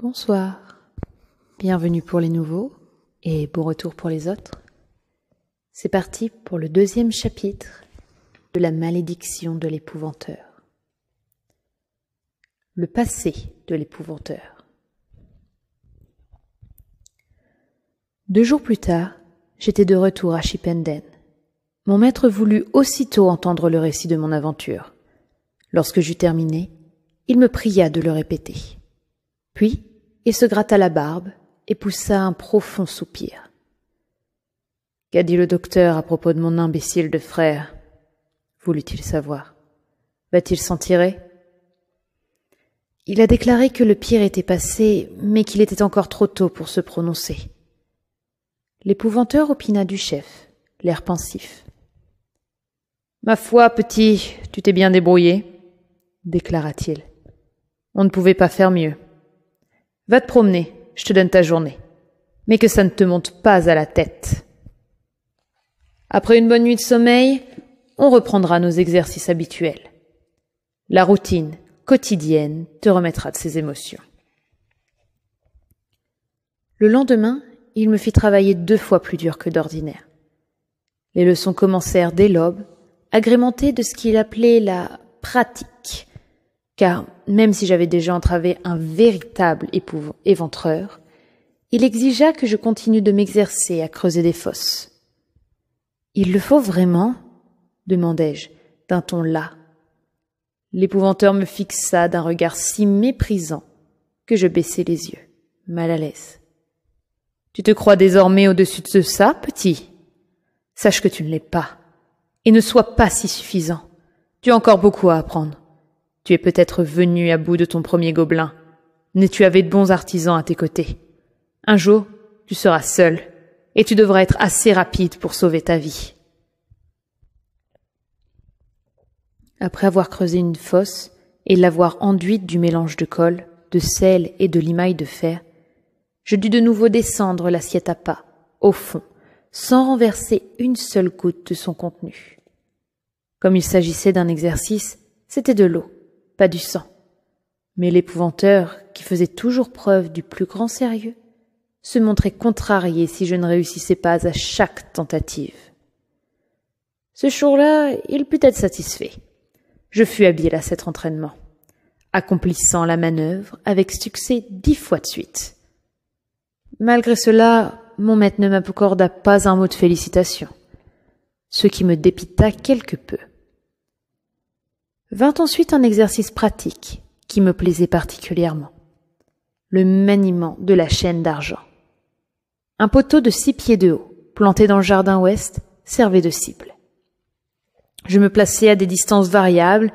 Bonsoir, bienvenue pour les nouveaux et bon retour pour les autres. C'est parti pour le deuxième chapitre de la malédiction de l'épouvanteur. Le passé de l'épouvanteur. Deux jours plus tard, j'étais de retour à Shippenden. Mon maître voulut aussitôt entendre le récit de mon aventure. Lorsque j'eus terminé, il me pria de le répéter. Puis, il se gratta la barbe et poussa un profond soupir. Qu'a dit le docteur à propos de mon imbécile de frère voulut-il savoir. Va-t-il s'en tirer Il a déclaré que le pire était passé, mais qu'il était encore trop tôt pour se prononcer. L'épouvanteur opina du chef, l'air pensif. Ma foi, petit, tu t'es bien débrouillé, déclara-t-il. On ne pouvait pas faire mieux. Va te promener, je te donne ta journée. Mais que ça ne te monte pas à la tête. Après une bonne nuit de sommeil, on reprendra nos exercices habituels. La routine quotidienne te remettra de ses émotions. Le lendemain, il me fit travailler deux fois plus dur que d'ordinaire. Les leçons commencèrent dès l'aube, agrémentées de ce qu'il appelait la pratique, car même si j'avais déjà entravé un véritable éventreur, il exigea que je continue de m'exercer à creuser des fosses. Il le faut vraiment? demandai-je, d'un ton las. L'épouvanteur me fixa d'un regard si méprisant que je baissai les yeux, mal à l'aise. Tu te crois désormais au-dessus de ça, petit? Sache que tu ne l'es pas, et ne sois pas si suffisant. Tu as encore beaucoup à apprendre. Tu es peut-être venu à bout de ton premier gobelin, mais tu avais de bons artisans à tes côtés. Un jour, tu seras seul, et tu devras être assez rapide pour sauver ta vie. Après avoir creusé une fosse et l'avoir enduite du mélange de colle, de sel et de limaille de fer, je dus de nouveau descendre l'assiette à pas, au fond, sans renverser une seule goutte de son contenu. Comme il s'agissait d'un exercice, c'était de l'eau, pas du sang. Mais l'épouvanteur, qui faisait toujours preuve du plus grand sérieux, se montrait contrarié si je ne réussissais pas à chaque tentative. Ce jour-là, il put être satisfait. Je fus habile à cet entraînement, accomplissant la manœuvre avec succès dix fois de suite. Malgré cela, mon maître ne m'accorda pas un mot de félicitation, ce qui me dépita quelque peu. Vint ensuite un exercice pratique qui me plaisait particulièrement. Le maniement de la chaîne d'argent. Un poteau de six pieds de haut, planté dans le jardin ouest, servait de cible. Je me plaçais à des distances variables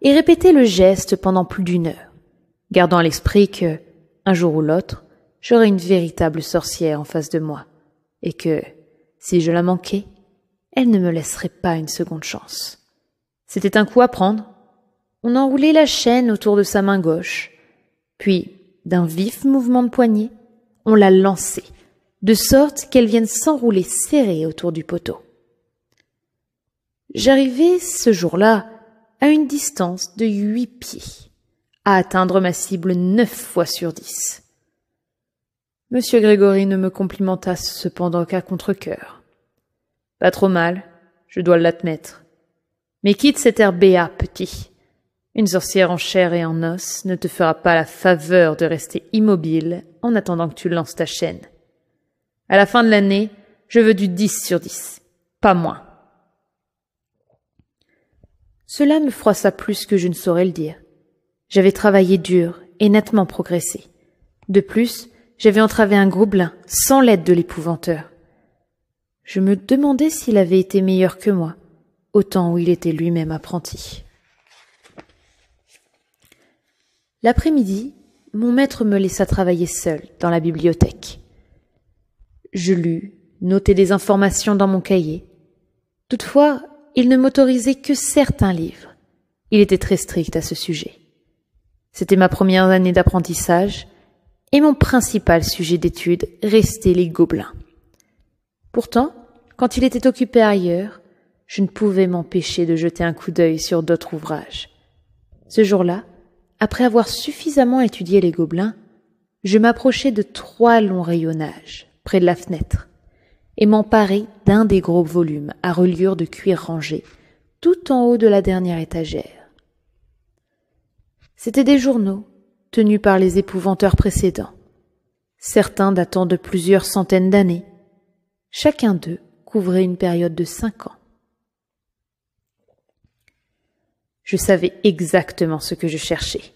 et répétais le geste pendant plus d'une heure, gardant à l'esprit que, un jour ou l'autre, j'aurais une véritable sorcière en face de moi, et que, si je la manquais, elle ne me laisserait pas une seconde chance. C'était un coup à prendre, on enroulait la chaîne autour de sa main gauche. Puis, d'un vif mouvement de poignet, on la lançait, de sorte qu'elle vienne s'enrouler serrée autour du poteau. J'arrivais, ce jour-là à une distance de huit pieds, à atteindre ma cible neuf fois sur dix. Monsieur Grégory ne me complimenta cependant qu'à contre-coeur. Pas trop mal, je dois l'admettre. Mais quitte cet air béat, petit. Une sorcière en chair et en os ne te fera pas la faveur de rester immobile en attendant que tu lances ta chaîne. À la fin de l'année, je veux du dix sur dix, pas moins. Cela me froissa plus que je ne saurais le dire. J'avais travaillé dur et nettement progressé. De plus, j'avais entravé un gros sans l'aide de l'épouvanteur. Je me demandais s'il avait été meilleur que moi, au temps où il était lui-même apprenti. L'après-midi, mon maître me laissa travailler seul dans la bibliothèque. Je lus, notai des informations dans mon cahier. Toutefois, il ne m'autorisait que certains livres. Il était très strict à ce sujet. C'était ma première année d'apprentissage et mon principal sujet d'étude restait les gobelins. Pourtant, quand il était occupé ailleurs, je ne pouvais m'empêcher de jeter un coup d'œil sur d'autres ouvrages. Ce jour-là, après avoir suffisamment étudié les gobelins, je m'approchai de trois longs rayonnages près de la fenêtre et m'emparai d'un des gros volumes à reliure de cuir rangé, tout en haut de la dernière étagère. C'étaient des journaux tenus par les épouvanteurs précédents, certains datant de plusieurs centaines d'années. Chacun d'eux couvrait une période de cinq ans. Je savais exactement ce que je cherchais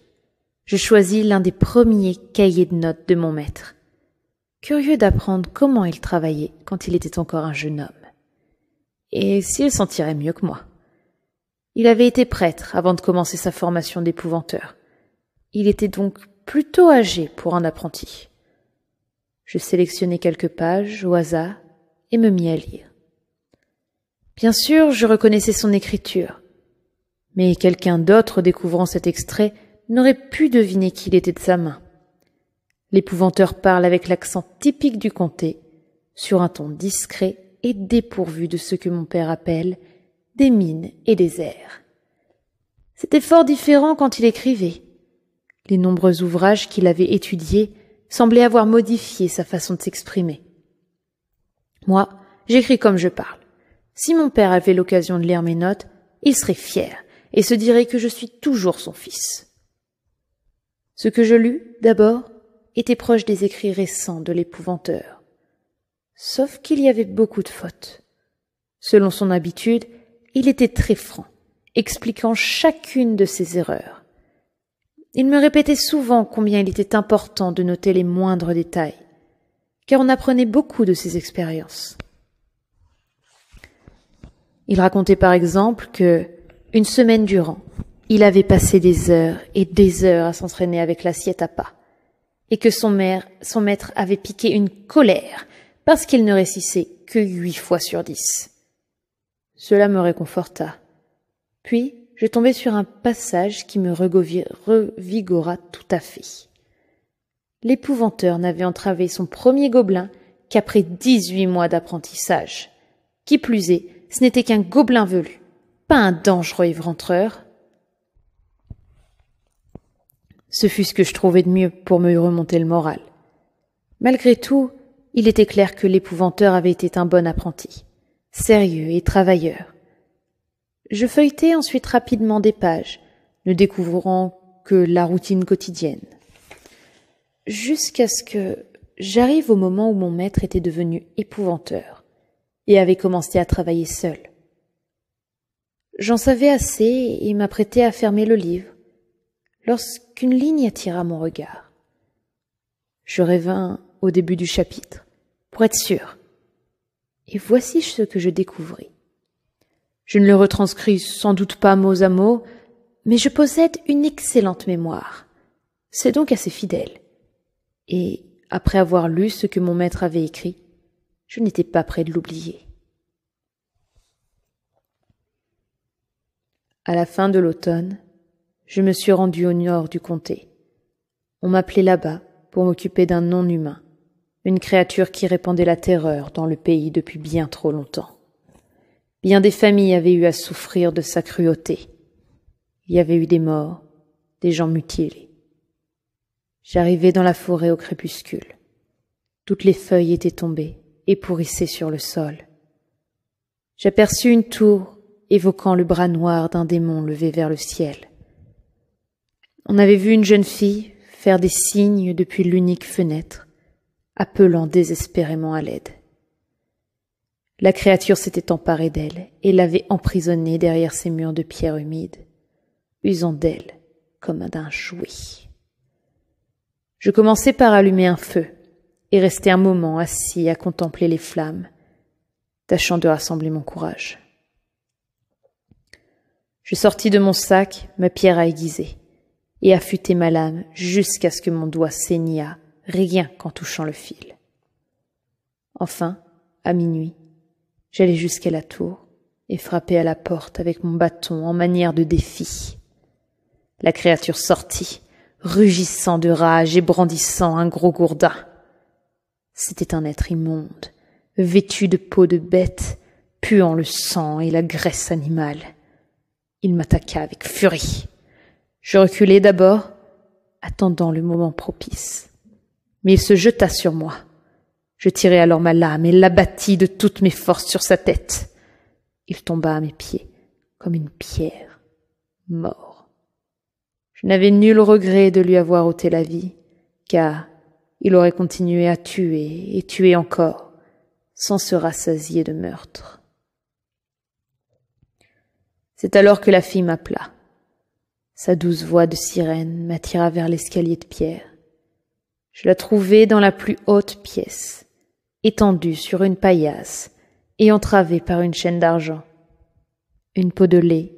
je choisis l'un des premiers cahiers de notes de mon maître. Curieux d'apprendre comment il travaillait quand il était encore un jeune homme. Et s'il s'en tirait mieux que moi. Il avait été prêtre avant de commencer sa formation d'épouvanteur. Il était donc plutôt âgé pour un apprenti. Je sélectionnai quelques pages au hasard et me mis à lire. Bien sûr, je reconnaissais son écriture, mais quelqu'un d'autre découvrant cet extrait n'aurait pu deviner qu'il était de sa main. L'épouvanteur parle avec l'accent typique du comté, sur un ton discret et dépourvu de ce que mon père appelle des mines et des airs. C'était fort différent quand il écrivait. Les nombreux ouvrages qu'il avait étudiés semblaient avoir modifié sa façon de s'exprimer. Moi, j'écris comme je parle. Si mon père avait l'occasion de lire mes notes, il serait fier et se dirait que je suis toujours son fils. Ce que je lus, d'abord, était proche des écrits récents de l'épouvanteur. Sauf qu'il y avait beaucoup de fautes. Selon son habitude, il était très franc, expliquant chacune de ses erreurs. Il me répétait souvent combien il était important de noter les moindres détails, car on apprenait beaucoup de ses expériences. Il racontait par exemple que, une semaine durant, il avait passé des heures et des heures à s'entraîner avec l'assiette à pas, et que son, son maître avait piqué une colère parce qu'il ne récissait que huit fois sur dix. Cela me réconforta. Puis, je tombai sur un passage qui me revigora tout à fait. L'épouvanteur n'avait entravé son premier gobelin qu'après dix-huit mois d'apprentissage. Qui plus est, ce n'était qu'un gobelin velu, pas un dangereux éventreur Ce fut ce que je trouvais de mieux pour me remonter le moral. Malgré tout, il était clair que l'épouvanteur avait été un bon apprenti, sérieux et travailleur. Je feuilletai ensuite rapidement des pages, ne découvrant que la routine quotidienne. Jusqu'à ce que j'arrive au moment où mon maître était devenu épouvanteur et avait commencé à travailler seul. J'en savais assez et m'apprêtais à fermer le livre lorsqu'une ligne attira mon regard. Je revins au début du chapitre, pour être sûr. Et voici ce que je découvris. Je ne le retranscris sans doute pas mot à mot, mais je possède une excellente mémoire. C'est donc assez fidèle. Et, après avoir lu ce que mon maître avait écrit, je n'étais pas près de l'oublier. À la fin de l'automne, je me suis rendu au nord du comté. On m'appelait là-bas pour m'occuper d'un non-humain, une créature qui répandait la terreur dans le pays depuis bien trop longtemps. Bien des familles avaient eu à souffrir de sa cruauté. Il y avait eu des morts, des gens mutilés. J'arrivais dans la forêt au crépuscule. Toutes les feuilles étaient tombées et pourrissaient sur le sol. J'aperçus une tour évoquant le bras noir d'un démon levé vers le ciel. On avait vu une jeune fille faire des signes depuis l'unique fenêtre, appelant désespérément à l'aide. La créature s'était emparée d'elle et l'avait emprisonnée derrière ses murs de pierre humide, usant d'elle comme d'un jouet. Je commençai par allumer un feu et restai un moment assis à contempler les flammes, tâchant de rassembler mon courage. Je sortis de mon sac ma pierre à aiguiser et affûter ma lame jusqu'à ce que mon doigt saignât rien qu'en touchant le fil. Enfin, à minuit, j'allai jusqu'à la tour et frappai à la porte avec mon bâton en manière de défi. La créature sortit, rugissant de rage et brandissant un gros gourdin. C'était un être immonde, vêtu de peau de bête, puant le sang et la graisse animale. Il m'attaqua avec furie. Je reculai d'abord, attendant le moment propice. Mais il se jeta sur moi. Je tirai alors ma lame et l'abattis de toutes mes forces sur sa tête. Il tomba à mes pieds, comme une pierre, mort. Je n'avais nul regret de lui avoir ôté la vie, car il aurait continué à tuer et tuer encore, sans se rassasier de meurtre. C'est alors que la fille m'appela. Sa douce voix de sirène m'attira vers l'escalier de pierre. Je la trouvai dans la plus haute pièce, étendue sur une paillasse et entravée par une chaîne d'argent. Une peau de lait,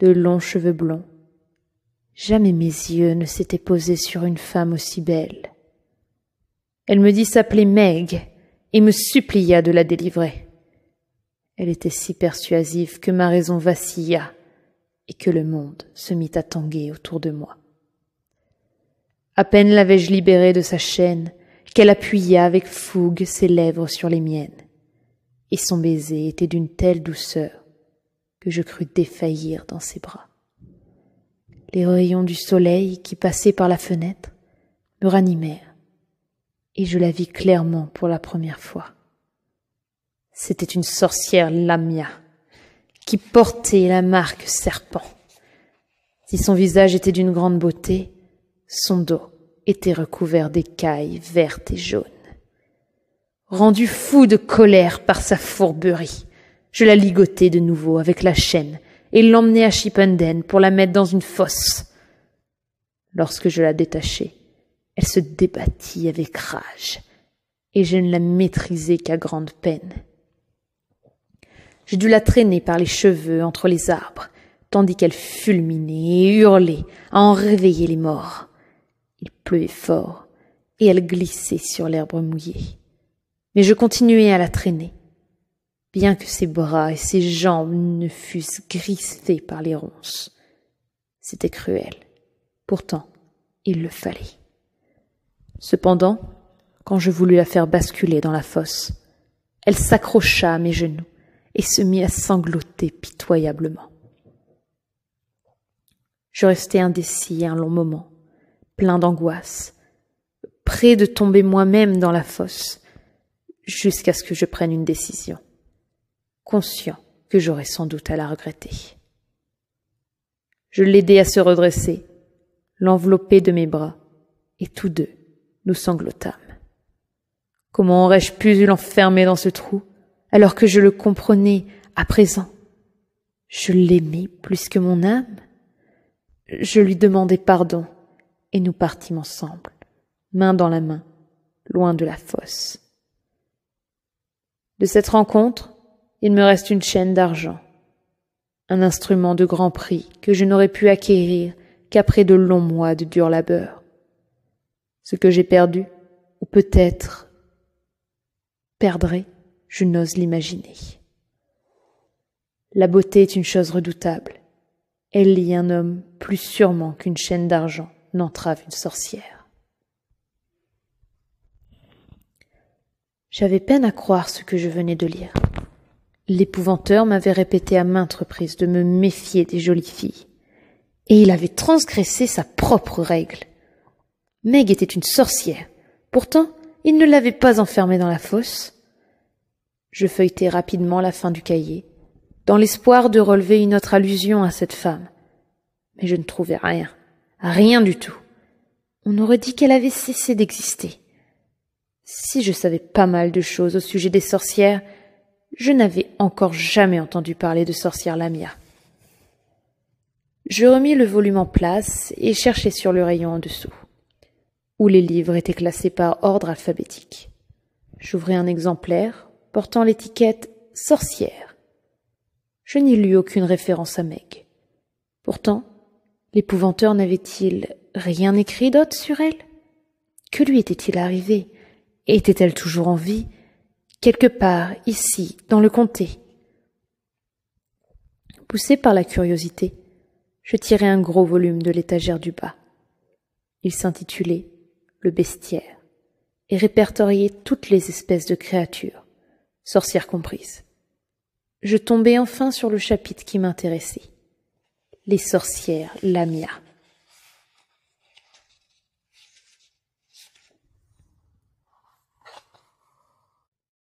de longs cheveux blonds. Jamais mes yeux ne s'étaient posés sur une femme aussi belle. Elle me dit s'appeler Meg et me supplia de la délivrer. Elle était si persuasive que ma raison vacilla et que le monde se mit à tanguer autour de moi. À peine l'avais-je libérée de sa chaîne qu'elle appuya avec fougue ses lèvres sur les miennes, et son baiser était d'une telle douceur que je crus défaillir dans ses bras. Les rayons du soleil qui passaient par la fenêtre me ranimèrent, et je la vis clairement pour la première fois. C'était une sorcière Lamia qui portait la marque serpent. Si son visage était d'une grande beauté, son dos était recouvert d'écailles vertes et jaunes. Rendu fou de colère par sa fourberie, je la ligotai de nouveau avec la chaîne et l'emmenai à Chipenden pour la mettre dans une fosse. Lorsque je la détachai, elle se débattit avec rage, et je ne la maîtrisai qu'à grande peine. J'ai dû la traîner par les cheveux entre les arbres, tandis qu'elle fulminait et hurlait à en réveiller les morts. Il pleuvait fort, et elle glissait sur l'herbe mouillée. Mais je continuais à la traîner, bien que ses bras et ses jambes ne fussent griffés par les ronces. C'était cruel. Pourtant, il le fallait. Cependant, quand je voulus la faire basculer dans la fosse, elle s'accrocha à mes genoux et se mit à sangloter pitoyablement. Je restai indécis un long moment, plein d'angoisse, près de tomber moi-même dans la fosse, jusqu'à ce que je prenne une décision, conscient que j'aurais sans doute à la regretter. Je l'aidai à se redresser, l'enveloppai de mes bras, et tous deux nous sanglotâmes. Comment aurais-je pu l'enfermer dans ce trou alors que je le comprenais à présent. Je l'aimais plus que mon âme. Je lui demandai pardon, et nous partîmes ensemble, main dans la main, loin de la fosse. De cette rencontre, il me reste une chaîne d'argent, un instrument de grand prix que je n'aurais pu acquérir qu'après de longs mois de dur labeur. Ce que j'ai perdu, ou peut-être perdrai, je n'ose l'imaginer. La beauté est une chose redoutable. Elle lie un homme plus sûrement qu'une chaîne d'argent n'entrave une sorcière. J'avais peine à croire ce que je venais de lire. L'épouvanteur m'avait répété à maintes reprises de me méfier des jolies filles, et il avait transgressé sa propre règle. Meg était une sorcière, pourtant il ne l'avait pas enfermée dans la fosse, je feuilletai rapidement la fin du cahier, dans l'espoir de relever une autre allusion à cette femme. Mais je ne trouvais rien, rien du tout. On aurait dit qu'elle avait cessé d'exister. Si je savais pas mal de choses au sujet des sorcières, je n'avais encore jamais entendu parler de sorcière Lamia. Je remis le volume en place et cherchai sur le rayon en dessous, où les livres étaient classés par ordre alphabétique. J'ouvrais un exemplaire, portant l'étiquette sorcière. Je n'y lus aucune référence à Meg. Pourtant, l'épouvanteur n'avait-il rien écrit d'autre sur elle Que lui était-il arrivé Était-elle toujours en vie Quelque part, ici, dans le comté Poussé par la curiosité, je tirai un gros volume de l'étagère du bas. Il s'intitulait Le bestiaire et répertoriait toutes les espèces de créatures sorcières comprises. Je tombai enfin sur le chapitre qui m'intéressait. Les sorcières Lamia.